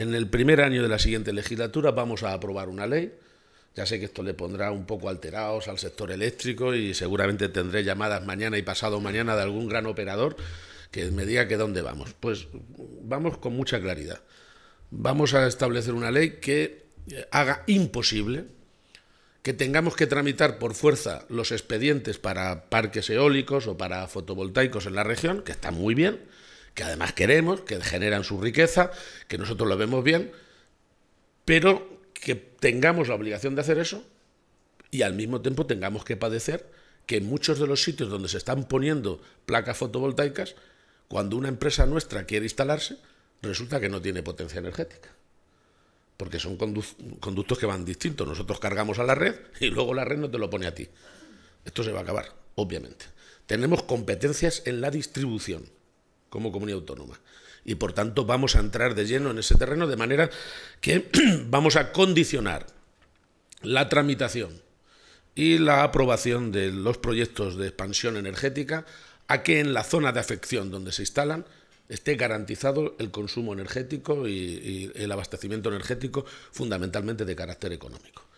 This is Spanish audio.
En el primer año de la siguiente legislatura vamos a aprobar una ley. Ya sé que esto le pondrá un poco alterados al sector eléctrico y seguramente tendré llamadas mañana y pasado mañana de algún gran operador que me diga que dónde vamos. Pues vamos con mucha claridad. Vamos a establecer una ley que eh, haga imposible que tengamos que tramitar por fuerza los expedientes para parques eólicos o para fotovoltaicos en la región, que está muy bien, que además queremos, que generan su riqueza, que nosotros lo vemos bien, pero que tengamos la obligación de hacer eso y al mismo tiempo tengamos que padecer que en muchos de los sitios donde se están poniendo placas fotovoltaicas, cuando una empresa nuestra quiere instalarse, resulta que no tiene potencia energética. Porque son conductos que van distintos. Nosotros cargamos a la red y luego la red no te lo pone a ti. Esto se va a acabar, obviamente. Tenemos competencias en la distribución como comunidad autónoma. Y por tanto vamos a entrar de lleno en ese terreno de manera que vamos a condicionar la tramitación y la aprobación de los proyectos de expansión energética a que en la zona de afección donde se instalan esté garantizado el consumo energético y, y el abastecimiento energético fundamentalmente de carácter económico.